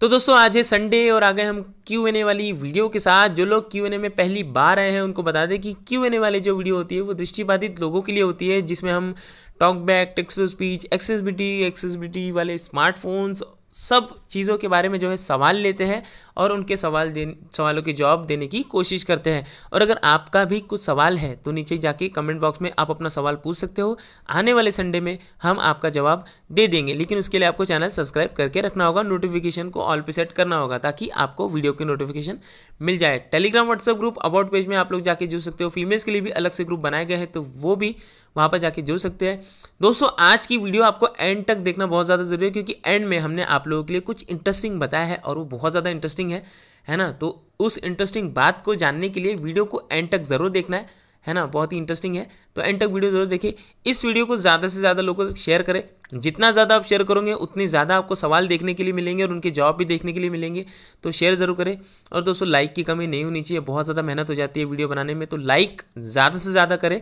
तो दोस्तों आज है संडे और आ गए हम क्यू एन ए वाली वीडियो के साथ जो लोग क्यू एन ए में पहली बार आए हैं उनको बता दें कि क्यू एन ए वाली जो वीडियो होती है वो दृष्टिबाधित लोगों के लिए होती है जिसमें हम TalkBack text to speech accessibility accessibility वाले स्मार्टफोन्स सब चीज़ों के बारे में जो है सवाल लेते हैं और उनके सवाल देने सवालों के जवाब देने की कोशिश करते हैं और अगर आपका भी कुछ सवाल है तो नीचे जाके कमेंट बॉक्स में आप अपना सवाल पूछ सकते हो आने वाले संडे में हम आपका जवाब दे देंगे लेकिन उसके लिए आपको चैनल सब्सक्राइब करके रखना होगा नोटिफिकेशन को ऑल पे सेट करना होगा ताकि आपको वीडियो की नोटिफिकेशन मिल जाए Telegram WhatsApp group about page में आप लोग जाके जुड़ सकते हो फीमेल्स के लिए भी अलग से ग्रुप बनाए गए हैं तो वो भी वहाँ पर जाके जुड़ सकते हैं दोस्तों आज की वीडियो आपको एंड तक देखना बहुत ज़्यादा ज़रूरी है क्योंकि एंड में हमने आप लोगों के लिए कुछ इंटरेस्टिंग बताया है और वो बहुत ज़्यादा इंटरेस्टिंग है है ना तो उस इंटरेस्टिंग बात को जानने के लिए वीडियो को एंड तक ज़रूर देखना है है ना बहुत ही इंटरेस्टिंग है तो एंड तक वीडियो जरूर देखिए इस वीडियो को ज़्यादा से ज़्यादा लोगों तक शेयर करें जितना ज़्यादा आप शेयर करोगे उतने ज़्यादा आपको सवाल देखने के लिए मिलेंगे और उनके जवाब भी देखने के लिए मिलेंगे तो शेयर ज़रूर करें और दोस्तों लाइक की कमी नहीं होनी चाहिए बहुत ज़्यादा मेहनत हो जाती है वीडियो बनाने में तो लाइक ज़्यादा से ज़्यादा करें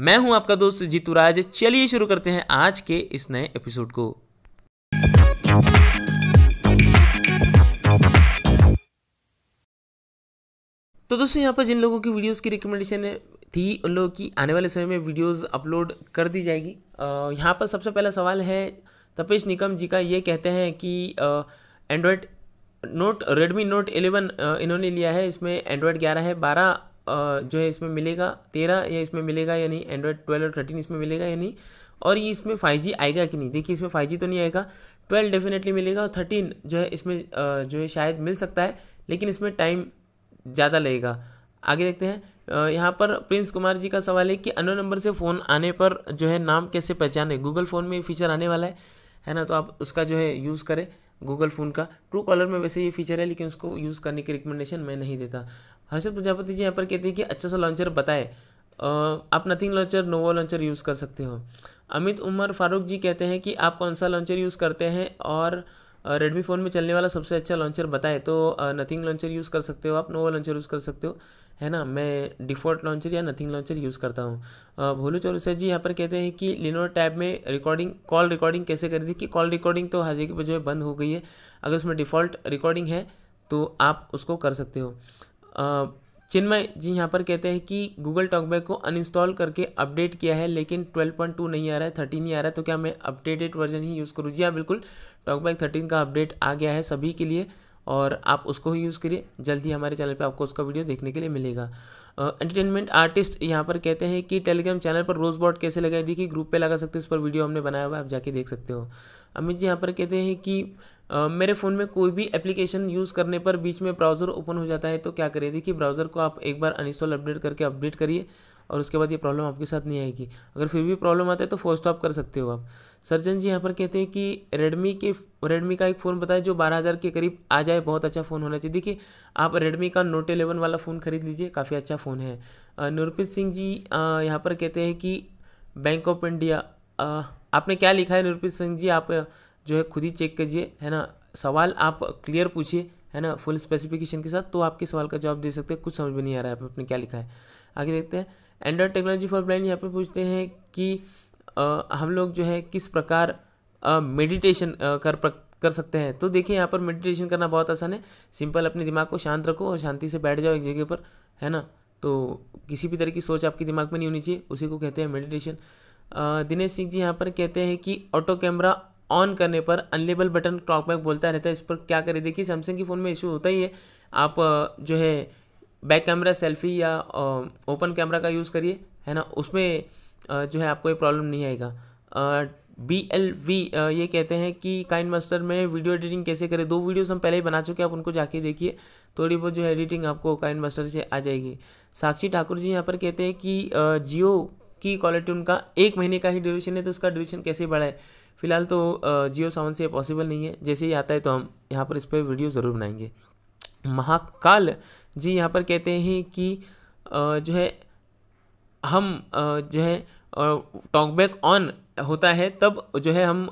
मैं हूं आपका दोस्त राज चलिए शुरू करते हैं आज के इस नए एपिसोड को तो दोस्तों यहाँ पर जिन लोगों की वीडियोस की रिकमेंडेशन थी उन लोगों की आने वाले समय में वीडियोस अपलोड कर दी जाएगी यहाँ पर सबसे पहला सवाल है तपेश निकम जी का ये कहते हैं कि एंड्रॉयड नोट रेडमी नोट 11 इन्होंने लिया है इसमें एंड्रॉयड 11 है 12 जो है इसमें मिलेगा तेरह या इसमें मिलेगा या नहीं एंड्रॉयड ट्वेल्व और थर्टीन इसमें मिलेगा या नहीं और ये इसमें फाइव आएगा कि नहीं देखिए इसमें फाइव तो नहीं आएगा ट्वेल्व डेफिनेटली मिलेगा और थर्टीन जो है इसमें जो है शायद मिल सकता है लेकिन इसमें टाइम ज़्यादा लगेगा आगे देखते हैं यहाँ पर प्रिंस कुमार जी का सवाल है कि अनो नंबर से फ़ोन आने पर जो है नाम कैसे पहचाने गूगल फ़ोन में फीचर आने वाला है है ना तो आप उसका जो है यूज़ करें गूगल फ़ोन का ट्रू कॉलर में वैसे ये फीचर है लेकिन उसको यूज़ करने की रिकमेंडेशन मैं नहीं देता हर्षद प्रजापति जी यहाँ पर कहते हैं कि अच्छा सा लॉन्चर बताएं आप Nothing launcher Nova launcher use कर सकते हो अमित उमर फारूक जी कहते हैं कि आप कौन सा लॉन्चर यूज़ करते हैं और रेडमी फ़ोन में चलने वाला सबसे अच्छा लॉन्चर बताए तो नथिंग लॉन्चर यूज़ कर सकते हो आप नोवा लॉन्चर यूज़ कर सकते हो है ना मैं डिफ़ॉल्ट लॉन्चर या नथिंग लॉन्चर यूज़ करता हूँ भोलू चौरसिया जी यहाँ पर कहते हैं कि लिनोर टैब में रिकॉर्डिंग कॉल रिकॉर्डिंग कैसे करी थी कि कॉल रिकॉर्डिंग तो हर जगह पर जो है बंद हो गई है अगर उसमें डिफ़ॉल्ट रिकॉर्डिंग है तो आप उसको कर सकते हो चिन्मय जी यहाँ पर कहते हैं कि गूगल टॉकबैक को अनइंस्टॉल करके अपडेट किया है लेकिन 12.2 नहीं आ रहा है 13 ही आ रहा है तो क्या मैं अपडेटेड वर्जन ही यूज़ करूँ जी हाँ बिल्कुल टॉकबैक 13 का अपडेट आ गया है सभी के लिए और आप उसको ही यूज़ करिए जल्द ही हमारे चैनल पे आपको उसका वीडियो देखने के लिए मिलेगा एंटरटेनमेंट आर्टिस्ट यहाँ पर कहते हैं कि टेलीग्राम चैनल पर रोज बॉट कैसे लगाए देखिए ग्रुप पे लगा सकते हो उस पर वीडियो हमने बनाया हुआ है आप जाके देख सकते हो अमित जी यहाँ पर कहते हैं कि Uh, मेरे फ़ोन में कोई भी एप्लीकेशन यूज़ करने पर बीच में ब्राउज़र ओपन हो जाता है तो क्या करें देखिए ब्राउज़र को आप एक बार अनइंस्टॉल अपडेट करके अपडेट करिए और उसके बाद ये प्रॉब्लम आपके साथ नहीं आएगी अगर फिर भी प्रॉब्लम आता है तो फोर तो स्टॉप कर सकते हो आप सर्जन जी यहाँ पर कहते हैं कि रेडमी के रेडमी का एक फ़ोन बताएं जो बारह हज़ार के करीब आ जाए बहुत अच्छा फ़ोन होना चाहिए देखिए आप रेडमी का नोट एलेवन वाला फ़ोन खरीद लीजिए काफ़ी अच्छा फ़ोन है नूरप्रीत सिंह जी यहाँ पर कहते हैं कि बैंक ऑफ इंडिया आपने क्या लिखा है नुरप्रीत सिंह जी आप जो है खुद ही चेक कीजिए है ना सवाल आप क्लियर पूछिए है ना फुल स्पेसिफिकेशन के साथ तो आपके सवाल का जवाब दे सकते हैं कुछ समझ में नहीं आ रहा है आपने क्या लिखा है आगे देखते हैं एंड्रॉयड टेक्नोलॉजी फॉर ब्लाइंड यहाँ पे पूछते हैं कि आ, हम लोग जो है किस प्रकार मेडिटेशन कर कर सकते हैं तो देखिए यहाँ पर मेडिटेशन करना बहुत आसान है सिंपल अपने दिमाग को शांत रखो और शांति से बैठ जाओ एक जगह पर है ना तो किसी भी तरह की सोच आपके दिमाग में नहीं होनी चाहिए उसी को कहते हैं मेडिटेशन दिनेश सिंह जी यहाँ पर कहते हैं कि ऑटो कैमरा ऑन करने पर अनलेबल बटन क्लॉक बैक बोलता रहता है इस पर क्या करें देखिए सैमसंग के फ़ोन में इशू होता ही है आप जो है बैक कैमरा सेल्फी या ओपन कैमरा का यूज़ करिए है ना उसमें जो है आपको ये प्रॉब्लम नहीं आएगा बी एल वी ये कहते हैं कि काइन मास्टर में वीडियो एडिटिंग कैसे करें दो वीडियोस हम पहले ही बना चुके हैं आप उनको जाके देखिए थोड़ी बहुत जो है एडिटिंग आपको काइन मास्टर से आ जाएगी साक्षी ठाकुर जी यहाँ पर कहते हैं कि जियो की क्वालिटी उनका एक महीने का ही ड्यूरेशन है तो उसका ड्यूरेशन कैसे बढ़ाए फिलहाल तो जियो सावन से पॉसिबल नहीं है जैसे ही आता है तो हम यहाँ पर इस पर वीडियो ज़रूर बनाएंगे महाकाल जी यहाँ पर कहते हैं कि जो है हम जो है टॉकबैक ऑन होता है तब जो है हम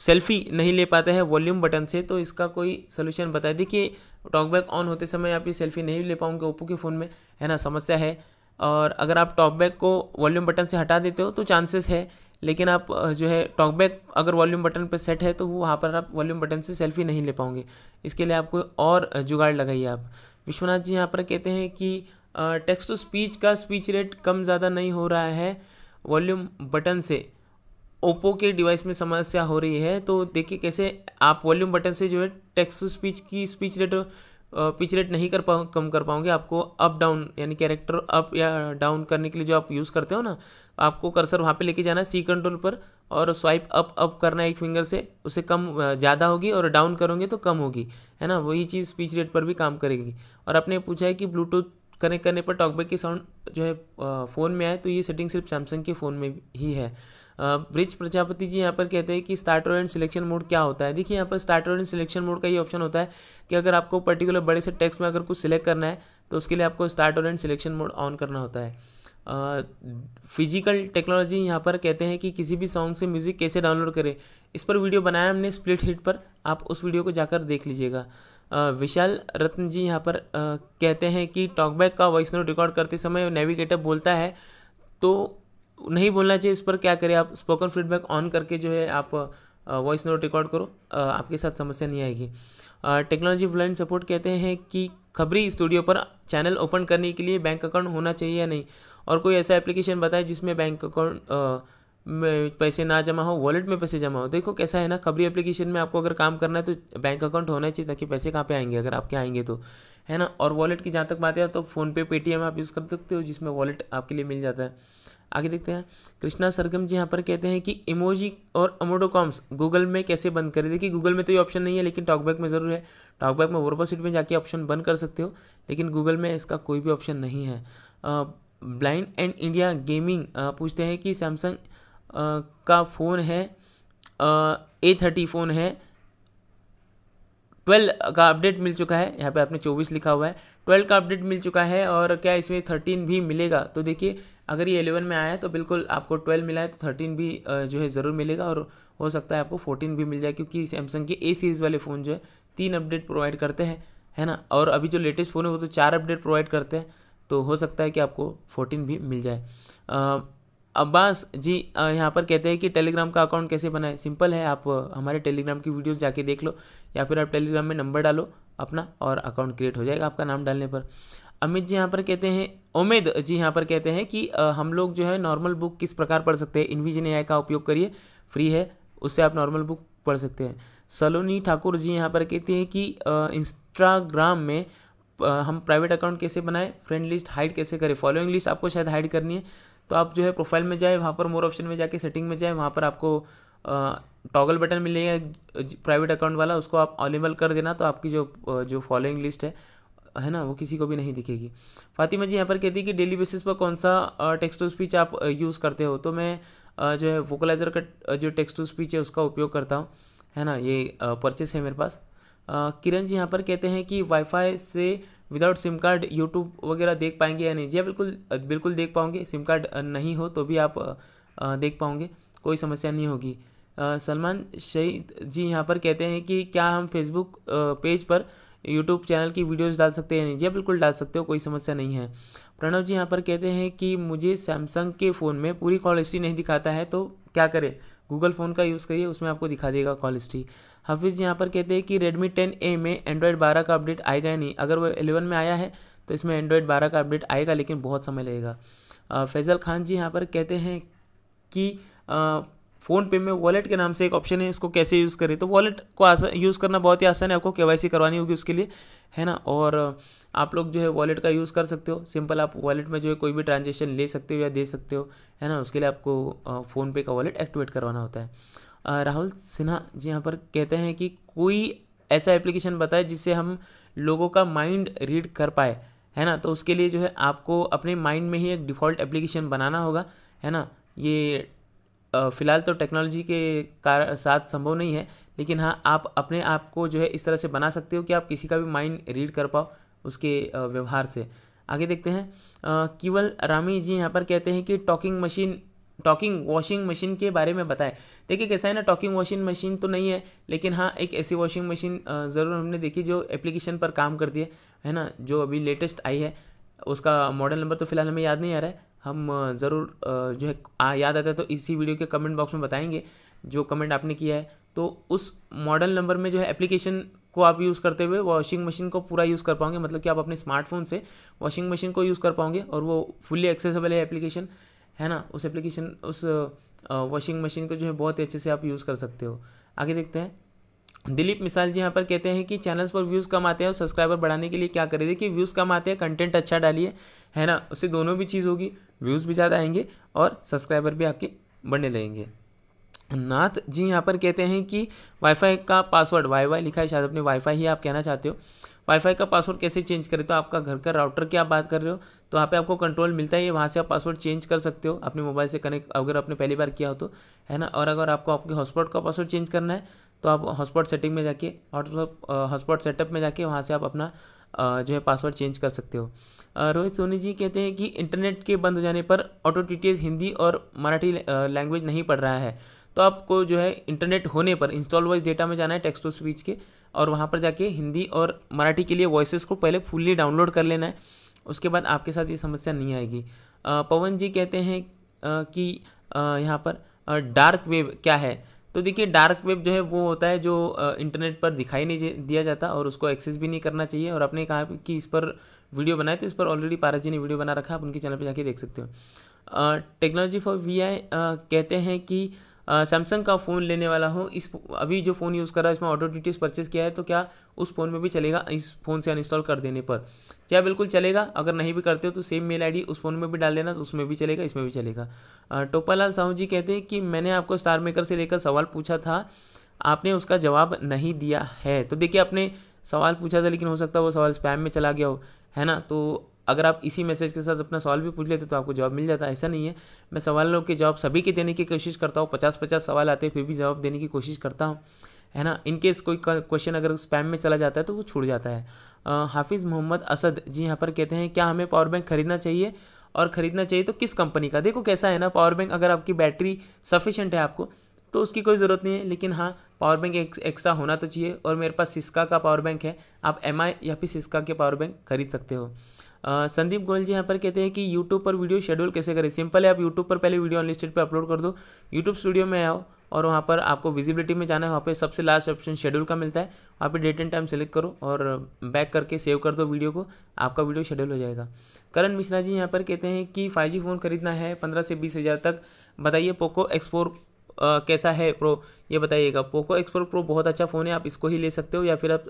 सेल्फी नहीं ले पाते हैं वॉल्यूम बटन से तो इसका कोई सलूशन बताए देखिए टॉकबैक ऑन होते समय आप ये सेल्फी नहीं ले पाऊँगे ओप्पो के फ़ोन में है ना समस्या है और अगर आप टॉकबैक को वॉल्यूम बटन से हटा देते हो तो चांसेस है लेकिन आप जो है टॉकबैक अगर वॉल्यूम बटन पर सेट है तो वो वहाँ पर आप वॉल्यूम बटन से सेल्फी नहीं ले पाओगे इसके लिए आपको और जुगाड़ लगाइए आप विश्वनाथ जी यहाँ पर कहते हैं कि टेक्स्ट टू स्पीच का स्पीच रेट कम ज़्यादा नहीं हो रहा है वॉल्यूम बटन से ओप्पो के डिवाइस में समस्या हो रही है तो देखिए कैसे आप वॉल्यूम बटन से जो है टेक्स्ट टू स्पीच की स्पीच रेट पिच रेट नहीं कर पाओ कम कर पाओगे आपको अप डाउन यानी कैरेक्टर अप या डाउन करने के लिए जो आप यूज़ करते हो ना आपको कर्सर वहाँ पे लेके जाना है सी कंट्रोल पर और स्वाइप अप अप करना है एक फिंगर से उसे कम ज़्यादा होगी और डाउन करोगे तो कम होगी है ना वही चीज़ पिच रेट पर भी काम करेगी और आपने पूछा है कि ब्लूटूथ कनेक्ट करने पर टॉकबैक की साउंड जो है फ़ोन में आए तो ये सेटिंग सिर्फ सैमसंग के फ़ोन में ही है ब्रिज प्रजापति जी यहाँ पर कहते हैं कि स्टार्टर एंड सिलेक्शन मोड क्या होता है देखिए यहाँ पर स्टार्टर एंड सिलेक्शन मोड का ये ऑप्शन होता है कि अगर आपको पर्टिकुलर बड़े से टेक्स्ट में अगर कुछ सिलेक्ट करना है तो उसके लिए आपको starter and selection mode on करना होता है फिजिकल टेक्नोलॉजी यहाँ पर कहते हैं कि किसी भी सॉन्ग से म्यूज़िक कैसे डाउनलोड करें इस पर वीडियो बनाया हमने स्प्लिट हिट पर आप उस वीडियो को जाकर देख लीजिएगा विशाल रत्न जी यहाँ पर आ, कहते हैं कि टॉकबैक का वॉइस नोट रिकॉर्ड करते समय नेविगेटर बोलता है तो नहीं बोलना चाहिए इस पर क्या करें आप स्पोकन फीडबैक ऑन करके जो है आप वॉइस नोट रिकॉर्ड करो आपके साथ समस्या नहीं आएगी टेक्नोलॉजी ब्लाइंड सपोर्ट कहते हैं कि खबरी स्टूडियो पर चैनल ओपन करने के लिए बैंक अकाउंट होना चाहिए या नहीं और कोई ऐसा एप्लीकेशन बताए जिसमें बैंक अकाउंट में पैसे ना जमा हो वॉलेट में पैसे जमा हो देखो कैसा है ना खबरी एप्लीकेशन में आपको अगर काम करना है तो बैंक अकाउंट होना चाहिए ताकि पैसे कहाँ पे आएंगे अगर आपके आएंगे तो है ना और वॉलेट की जहाँ तक बात है तो फ़ोनपे पेटीएम आप यूज़ कर सकते हो जिसमें वॉलेट आपके लिए मिल जाता है आगे देखते हैं कृष्णा सरगम जी यहाँ पर कहते हैं कि इमोजी और अमोडोकॉम्स गूगल में कैसे बंद करें देखिए गूगल में तो ये ऑप्शन नहीं है लेकिन टॉकबैक में ज़रूर है टॉकबैक में वोरबा सीट में जाके ऑप्शन बंद कर सकते हो लेकिन गूगल में इसका कोई भी ऑप्शन नहीं है ब्लाइंड एंड इंडिया गेमिंग पूछते हैं कि सैमसंग का फ़ोन है ए थर्टी फ़ोन है ट्वेल्व का अपडेट मिल चुका है यहाँ पे आपने चौबीस लिखा हुआ है ट्वेल्व का अपडेट मिल चुका है और क्या इसमें थर्टीन भी मिलेगा तो देखिए अगर ये एलेवन में आया है तो बिल्कुल आपको ट्वेल्व मिला है तो थर्टीन भी जो है ज़रूर मिलेगा और हो सकता है आपको फोर्टीन भी मिल जाए क्योंकि सैमसंग के ए सीरीज़ वाले फ़ोन जो है तीन अपडेट प्रोवाइड करते हैं है ना और अभी जो लेटेस्ट फ़ोन है वो तो चार अपडेट प्रोवाइड करते हैं तो हो सकता है कि आपको फोर्टीन भी मिल जाए अब्बास जी यहाँ पर कहते हैं कि टेलीग्राम का अकाउंट कैसे बनाए सिंपल है आप हमारे टेलीग्राम की वीडियोस जाके देख लो या फिर आप टेलीग्राम में नंबर डालो अपना और अकाउंट क्रिएट हो जाएगा आपका नाम डालने पर अमित जी यहाँ पर कहते हैं उमेद जी यहाँ पर कहते हैं कि हम लोग जो है नॉर्मल बुक किस प्रकार पढ़ सकते हैं इन्विजन ए का उपयोग करिए फ्री है उससे आप नॉर्मल बुक पढ़ सकते हैं सलोनी ठाकुर जी यहाँ पर कहते हैं कि इंस्टाग्राम में हम प्राइवेट अकाउंट कैसे बनाएं फ्रेंड लिस्ट हाइड कैसे करें फॉलोइंग लिस्ट आपको शायद हाइड करनी है तो आप जो है प्रोफाइल में जाए वहाँ पर मोर ऑप्शन में जाके सेटिंग में जाए वहाँ पर आपको टॉगल बटन मिलेगा प्राइवेट अकाउंट वाला उसको आप ऑलेबल कर देना तो आपकी जो जो फॉलोइंग लिस्ट है है ना वो किसी को भी नहीं दिखेगी फातिमा जी यहाँ पर कहती है कि डेली बेसिस पर कौन सा टेक्स्ट टू स्पीच आप यूज़ करते हो तो मैं जो है वोकलाइजर का जो टेक्स्ट टू स्पीच है उसका उपयोग करता हूँ है ना ये परचेस है मेरे पास किरण जी यहाँ पर कहते हैं कि वाईफाई से विदाउट सिम कार्ड यूट्यूब वगैरह देख पाएंगे या नहीं जी हाँ, बिल्कुल बिल्कुल देख पाओगे सिम कार्ड नहीं हो तो भी आप देख पाओगे कोई समस्या नहीं होगी सलमान शहीद जी यहाँ पर कहते हैं कि क्या हम फेसबुक पेज पर यूट्यूब चैनल की वीडियोस डाल सकते हैं नहीं जी हाँ, बिल्कुल डाल सकते हो कोई समस्या नहीं है प्रणव जी यहाँ पर कहते हैं कि मुझे सैमसंग के फ़ोन में पूरी कॉल हिस्ट्री नहीं दिखाता है तो क्या करें गूगल फ़ोन का यूज़ करिए उसमें आपको दिखा देगा कॉल हिस्ट्री हफीज़ यहाँ पर कहते हैं कि रेडमी टेन ए में एंड्रॉयड बारह का अपडेट आएगा या नहीं अगर वो एलेवन में आया है तो इसमें एंड्रॉयड बारह का अपडेट आएगा लेकिन बहुत समय लगेगा फैज़ल खान जी यहाँ पर कहते हैं कि फ़ोन पे में वॉलेट के नाम से एक ऑप्शन है इसको कैसे यूज़ करें तो वॉलेट को यूज़ करना बहुत ही आसान है आपको के करवानी होगी उसके लिए है ना और आप लोग जो है वॉलेट का यूज़ कर सकते हो सिंपल आप वॉलेट में जो है कोई भी ट्रांजेक्शन ले सकते हो या दे सकते हो है ना उसके लिए आपको फ़ोनपे का वॉलेट एक्टिवेट करवाना होता है राहुल सिन्हा जी यहाँ पर कहते हैं कि कोई ऐसा एप्लीकेशन बताए जिससे हम लोगों का माइंड रीड कर पाए है ना तो उसके लिए जो है आपको अपने माइंड में ही एक डिफ़ॉल्ट एप्लीकेशन बनाना होगा है ना ये फ़िलहाल तो टेक्नोलॉजी के कार साथ संभव नहीं है लेकिन हाँ आप अपने आप को जो है इस तरह से बना सकते हो कि आप किसी का भी माइंड रीड कर पाओ उसके व्यवहार से आगे देखते हैं केवल रामी जी यहाँ पर कहते हैं कि talking machine talking washing machine के बारे में बताएं देखिए कैसा है ना टॉकिंग वॉशिंग मशीन तो नहीं है लेकिन हाँ एक ऐसी वॉशिंग मशीन ज़रूर हमने देखी जो एप्लीकेशन पर काम करती है है ना जो अभी लेटेस्ट आई है उसका मॉडल नंबर तो फिलहाल हमें याद नहीं आ रहा है हम ज़रूर जो है आ, याद आता है तो इसी वीडियो के कमेंट बॉक्स में बताएंगे जो कमेंट आपने किया है तो उस मॉडल नंबर में जो है एप्लीकेशन को आप यूज़ करते हुए वॉशिंग मशीन को पूरा यूज़ कर पाओगे मतलब कि आप अपने स्मार्टफोन से वॉशिंग मशीन को यूज़ कर पाओगे और वो फुल्ली एक्सेसिबल है एप्लीकेशन है ना उस एप्लीकेशन उस वॉशिंग मशीन को जो है बहुत ही अच्छे से आप यूज़ कर सकते हो आगे देखते हैं दिलीप मिसाल जी यहाँ पर कहते हैं कि चैनल्स पर व्यूज़ कम आते हैं और सब्सक्राइबर बढ़ाने के लिए क्या करें देखिए व्यूज़ कम आते हैं कंटेंट अच्छा डालिए है ना उससे दोनों भी चीज़ होगी व्यूज़ भी ज़्यादा आएंगे और सब्सक्राइबर भी आपके बढ़ने लगेंगे नाथ जी यहाँ पर कहते हैं कि वाईफाई का पासवर्ड वाई वाई लिखा है शायद अपने वाईफाई ही आप कहना चाहते हो वाईफाई का पासवर्ड कैसे चेंज करें तो आपका घर का राउटर की आप बात कर रहे हो तो वहाँ पे आपको कंट्रोल मिलता है ये वहाँ से आप पासवर्ड चेंज कर सकते हो अपने मोबाइल से कनेक्ट अगर आपने पहली बार किया हो तो है ना और अगर आपको आपके हॉटस्पॉट का पासवर्ड चेंज करना है तो आप हॉटस्पॉट सेटिंग में जाके हॉटस्पॉट हॉटस्पॉट सेटअप में जाके वहाँ से आप अपना जो है पासवर्ड चेंज कर सकते हो रोहित सोनी जी कहते हैं कि इंटरनेट के बंद हो जाने पर ऑटो टी हिंदी और मराठी लैंग्वेज नहीं पढ़ रहा है तो आपको जो है इंटरनेट होने पर इंस्टॉल वॉइस डेटा में जाना है टेक्स्ट टू स्पीच के और वहाँ पर जाके हिंदी और मराठी के लिए वॉइसेस को पहले फुल्ली डाउनलोड कर लेना है उसके बाद आपके साथ ये समस्या नहीं आएगी पवन जी कहते हैं कि यहाँ पर डार्क वेब क्या है तो देखिए डार्क वेब जो है वो होता है जो इंटरनेट पर दिखाई नहीं दिया जाता और उसको एक्सेस भी नहीं करना चाहिए और आपने कहा कि इस पर वीडियो बनाए तो इस पर ऑलरेडी पारस जी ने वीडियो बना रखा है आप उनके चैनल पर जाके देख सकते हो टेक्नोलॉजी फॉर वी कहते हैं कि सैमसंग का फ़ोन लेने वाला हूँ इस अभी जो फ़ोन यूज़ कर रहा है इसमें ऑटो डिटेल्स परचेस किया है तो क्या उस फ़ोन में भी चलेगा इस फ़ोन से अनइंस्टॉल कर देने पर क्या बिल्कुल चलेगा अगर नहीं भी करते हो तो सेम मेल आईडी उस फ़ोन में भी डाल देना तो उसमें भी चलेगा इसमें भी चलेगा टोपालाल साहू जी कहते हैं कि मैंने आपको स्टार मेकर से लेकर सवाल पूछा था आपने उसका जवाब नहीं दिया है तो देखिए आपने सवाल पूछा था लेकिन हो सकता है वो सवाल स्पैम में चला गया हो है ना तो अगर आप इसी मैसेज के साथ अपना सवाल भी पूछ लेते तो आपको जवाब मिल जाता ऐसा नहीं है मैं सवालों के जवाब सभी के देने की कोशिश करता हूँ पचास पचास सवाल आते हैं फिर भी जवाब देने की कोशिश करता हूँ है ना इनकेस कोई क्वेश्चन अगर स्पैम में चला जाता है तो वो छूट जाता है हाफिज़ मोहम्मद असद जी यहाँ पर कहते हैं क्या हमें पावर बैंक खरीदना चाहिए और ख़रीदना चाहिए तो किस कंपनी का देखो कैसा है ना पावर बैंक अगर आपकी बैटरी सफिशेंट है आपको तो उसकी कोई ज़रूरत नहीं है लेकिन हाँ पावर बैंक एक, एक्स्ट्रा होना तो चाहिए और मेरे पास सिस्का का पावर बैंक है आप एम या फिर सिस्का के पावर बैंक खरीद सकते हो संदीप गोयल जी यहाँ पर कहते हैं कि यूट्यूब पर वीडियो शेड्यूल कैसे करें सिंपल है आप यूट्यूब पर पहले वीडियो अनलिस्टेड पर अपलोड कर दो यूट्यूब स्टूडियो में आओ और वहाँ पर आपको विजिबिलिटी में जाना है वहाँ पे सबसे लास्ट ऑप्शन शेड्यूल का मिलता है वहाँ पे डेट एंड टाइम सेलेक्ट करो और बैक करके सेव कर दो वीडियो को आपका वीडियो शेड्यूल हो जाएगा करण मिश्रा जी यहाँ पर कहते हैं कि फाइव फ़ोन खरीदना है पंद्रह से बीस हज़ार तक बताइए पोको एक्सपोर कैसा है प्रो ये बताइएगा पोको एक्सपोर प्रो बहुत अच्छा फ़ोन है आप इसको ही ले सकते हो या फिर आप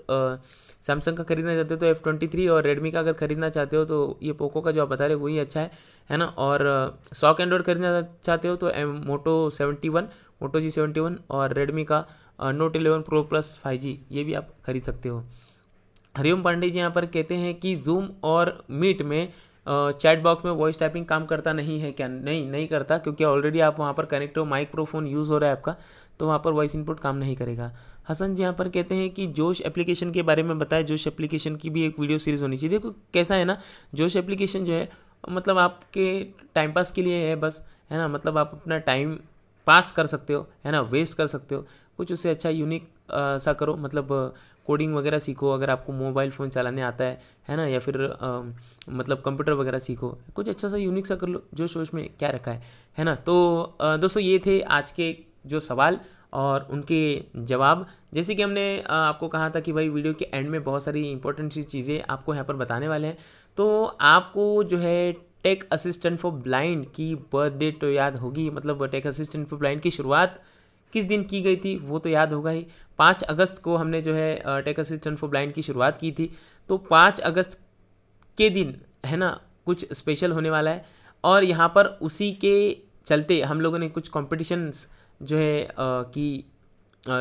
सैमसंग का खरीदना चाहते हो तो एफ़ ट्वेंटी थ्री और रेडमी का अगर खरीदना चाहते हो तो ये पोको का जो आप बता रहे हो वही अच्छा है है ना और uh, सॉक एंड्रॉयड खरीदना चाहते हो तो M Moto seventy one Moto G seventy one और रेडमी का Note eleven Pro Plus five G ये भी आप खरीद सकते हो हरिओम पांडे जी यहाँ पर कहते हैं कि जूम और मीट में चैट बॉक्स में वॉइस टाइपिंग काम करता नहीं है क्या नहीं नहीं करता क्योंकि ऑलरेडी आप वहाँ पर कनेक्ट हो माइक्रोफोन यूज़ हो रहा है आपका तो वहाँ पर वॉइस इनपुट काम नहीं करेगा हसन जी यहाँ पर कहते हैं कि जोश एप्लीकेशन के बारे में बताएं जोश एप्लीकेशन की भी एक वीडियो सीरीज़ होनी चाहिए देखो कैसा है ना जोश एप्लीकेशन जो है मतलब आपके टाइम पास के लिए है बस है ना मतलब आप अपना टाइम पास कर सकते हो है ना वेस्ट कर सकते हो कुछ उससे अच्छा यूनिक आ, सा करो मतलब कोडिंग वगैरह सीखो अगर आपको मोबाइल फ़ोन चलाने आता है है ना या फिर आ, मतलब कंप्यूटर वगैरह सीखो कुछ अच्छा सा यूनिक सा कर लो जो सोच में क्या रखा है है ना तो दोस्तों ये थे आज के जो सवाल और उनके जवाब जैसे कि हमने आपको कहा था कि भाई वीडियो के एंड में बहुत सारी इंपॉर्टेंट सी चीज़ें आपको यहाँ पर बताने वाले हैं तो आपको जो है टेक असिस्टेंट फॉर ब्लाइंड की बर्थडे तो याद होगी मतलब टेक असिस्टेंट फॉर ब्लाइंड की शुरुआत किस दिन की गई थी वो तो याद होगा ही पाँच अगस्त को हमने जो है टेक असिस्टेंट फॉर ब्लाइंड की शुरुआत की थी तो पाँच अगस्त के दिन है ना कुछ स्पेशल होने वाला है और यहाँ पर उसी के चलते हम लोगों ने कुछ कॉम्पिटिशन्स जो है की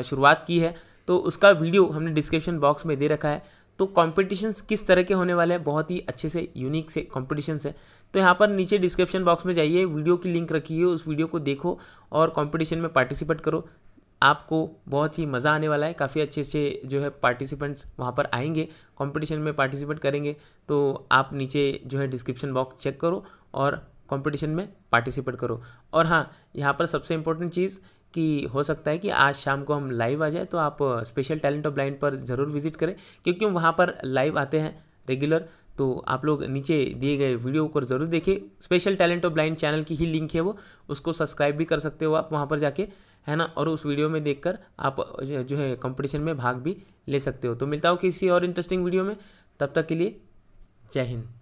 शुरुआत की है तो उसका वीडियो हमने डिस्क्रिप्शन बॉक्स में दे रखा है तो कॉम्पिटिशन्स किस तरह के होने वाले हैं बहुत ही अच्छे से यूनिक से कॉम्पिटिशन्स है तो यहाँ पर नीचे डिस्क्रिप्शन बॉक्स में जाइए वीडियो की लिंक रखी है उस वीडियो को देखो और कॉम्पिटिशन में पार्टिसिपेट करो आपको बहुत ही मज़ा आने वाला है काफ़ी अच्छे अच्छे जो है पार्टिसिपेंट्स वहाँ पर आएंगे कंपटीशन में पार्टिसिपेट करेंगे तो आप नीचे जो है डिस्क्रिप्शन बॉक्स चेक करो और कंपटीशन में पार्टिसिपेट करो और हाँ यहाँ पर सबसे इम्पोर्टेंट चीज़ कि हो सकता है कि आज शाम को हम लाइव आ जाए तो आप स्पेशल टैलेंट ऑफ ब्लाइंड पर ज़रूर विजिट करें क्योंकि वहाँ पर लाइव आते हैं रेगुलर तो आप लोग नीचे दिए गए वीडियो को ज़रूर देखें special talent of blind channel की ही लिंक है वो उसको सब्सक्राइब भी कर सकते हो आप वहाँ पर जाके है ना और उस वीडियो में देखकर आप जो है कंपटीशन में भाग भी ले सकते हो तो मिलता हो किसी और इंटरेस्टिंग वीडियो में तब तक के लिए जय हिंद